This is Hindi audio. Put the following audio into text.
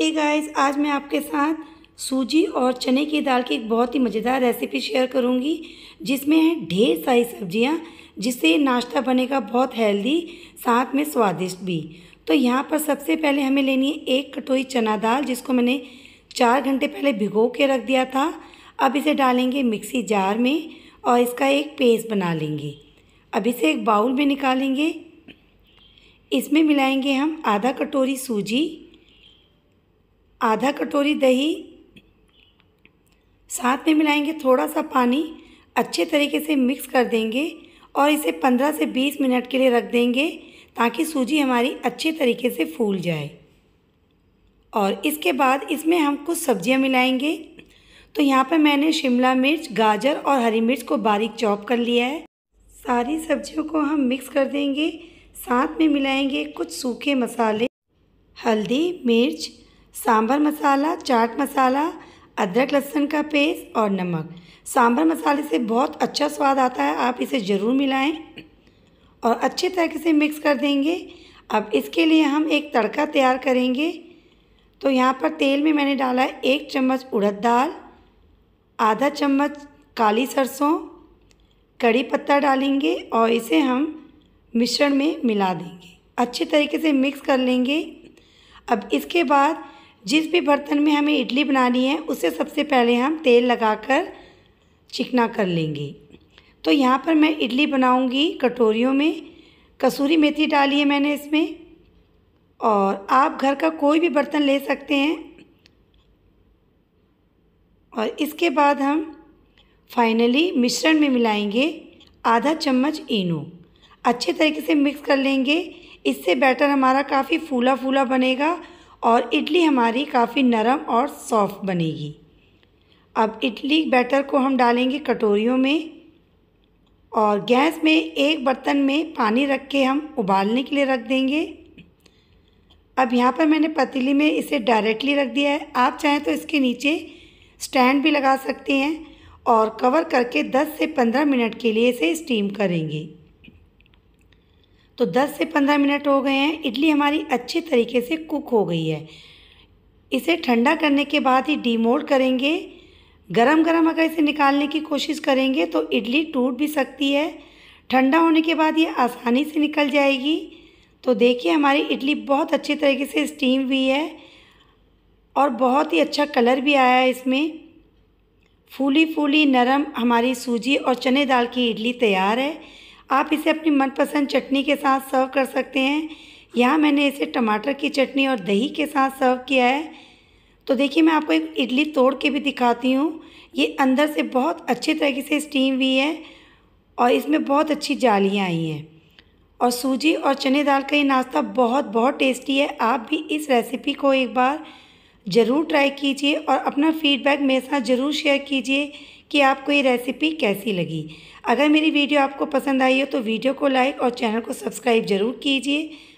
हे hey गाइस आज मैं आपके साथ सूजी और चने की दाल की एक बहुत ही मज़ेदार रेसिपी शेयर करूंगी जिसमें है ढेर सारी सब्जियां जिससे नाश्ता बनेगा बहुत हेल्दी साथ में स्वादिष्ट भी तो यहाँ पर सबसे पहले हमें लेनी है एक कटोरी चना दाल जिसको मैंने चार घंटे पहले भिगो के रख दिया था अब इसे डालेंगे मिक्सी जार में और इसका एक पेस्ट बना लेंगे अब इसे एक बाउल में निकालेंगे इसमें मिलाएंगे हम आधा कटोरी सूजी आधा कटोरी दही साथ में मिलाएंगे थोड़ा सा पानी अच्छे तरीके से मिक्स कर देंगे और इसे 15 से 20 मिनट के लिए रख देंगे ताकि सूजी हमारी अच्छे तरीके से फूल जाए और इसके बाद इसमें हम कुछ सब्जियां मिलाएंगे तो यहाँ पर मैंने शिमला मिर्च गाजर और हरी मिर्च को बारीक चॉप कर लिया है सारी सब्जियों को हम मिक्स कर देंगे साथ में मिलाएंगे कुछ सूखे मसाले हल्दी मिर्च सांभर मसाला चाट मसाला अदरक लहसुन का पेस्ट और नमक सांभर मसाले से बहुत अच्छा स्वाद आता है आप इसे ज़रूर मिलाएं और अच्छे तरीके से मिक्स कर देंगे अब इसके लिए हम एक तड़का तैयार करेंगे तो यहाँ पर तेल में मैंने डाला है एक चम्मच उड़द दाल आधा चम्मच काली सरसों कड़ी पत्ता डालेंगे और इसे हम मिश्रण में मिला देंगे अच्छे तरीके से मिक्स कर लेंगे अब इसके बाद जिस भी बर्तन में हमें इडली बनानी है उसे सबसे पहले हम तेल लगाकर चिकना कर लेंगे तो यहाँ पर मैं इडली बनाऊँगी कटोरियों में कसूरी मेथी डाली है मैंने इसमें और आप घर का कोई भी बर्तन ले सकते हैं और इसके बाद हम फाइनली मिश्रण में मिलाएंगे आधा चम्मच इनो अच्छे तरीके से मिक्स कर लेंगे इससे बैटर हमारा काफ़ी फूला फूला बनेगा और इडली हमारी काफ़ी नरम और सॉफ्ट बनेगी अब इडली बैटर को हम डालेंगे कटोरियों में और गैस में एक बर्तन में पानी रख के हम उबालने के लिए रख देंगे अब यहाँ पर मैंने पतीली में इसे डायरेक्टली रख दिया है आप चाहें तो इसके नीचे स्टैंड भी लगा सकते हैं और कवर करके 10 से 15 मिनट के लिए इसे स्टीम करेंगे तो 10 से 15 मिनट हो गए हैं इडली हमारी अच्छे तरीके से कुक हो गई है इसे ठंडा करने के बाद ही डीमोल्ड करेंगे गरम गरम अगर इसे निकालने की कोशिश करेंगे तो इडली टूट भी सकती है ठंडा होने के बाद ये आसानी से निकल जाएगी तो देखिए हमारी इडली बहुत अच्छे तरीके से स्टीम हुई है और बहुत ही अच्छा कलर भी आया है इसमें फूली फूली नरम हमारी सूजी और चने दाल की इडली तैयार है आप इसे अपनी मनपसंद चटनी के साथ सर्व कर सकते हैं यहाँ मैंने इसे टमाटर की चटनी और दही के साथ सर्व किया है तो देखिए मैं आपको एक इडली तोड़ के भी दिखाती हूँ ये अंदर से बहुत अच्छे तरीके से स्टीम हुई है और इसमें बहुत अच्छी जालियाँ आई हैं और सूजी और चने दाल का ये नाश्ता बहुत बहुत टेस्टी है आप भी इस रेसिपी को एक बार ज़रूर ट्राई कीजिए और अपना फीडबैक मेरे साथ ज़रूर शेयर कीजिए कि आपको ये रेसिपी कैसी लगी अगर मेरी वीडियो आपको पसंद आई हो तो वीडियो को लाइक और चैनल को सब्सक्राइब ज़रूर कीजिए